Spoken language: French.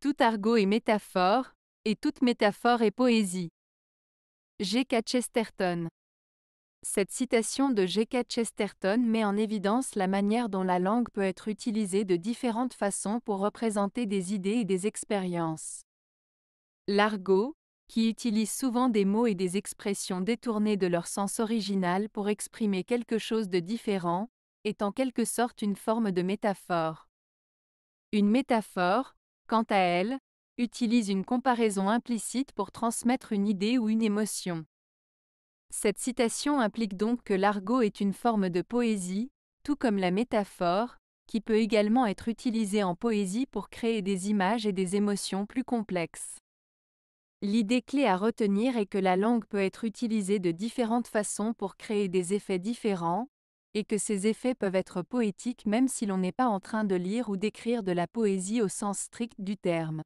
Tout argot est métaphore, et toute métaphore est poésie. G.K. Chesterton Cette citation de G.K. Chesterton met en évidence la manière dont la langue peut être utilisée de différentes façons pour représenter des idées et des expériences. L'argot, qui utilise souvent des mots et des expressions détournés de leur sens original pour exprimer quelque chose de différent, est en quelque sorte une forme de métaphore. Une métaphore, quant à elle, utilise une comparaison implicite pour transmettre une idée ou une émotion. Cette citation implique donc que l'argot est une forme de poésie, tout comme la métaphore, qui peut également être utilisée en poésie pour créer des images et des émotions plus complexes. L'idée clé à retenir est que la langue peut être utilisée de différentes façons pour créer des effets différents, et que ces effets peuvent être poétiques même si l'on n'est pas en train de lire ou d'écrire de la poésie au sens strict du terme.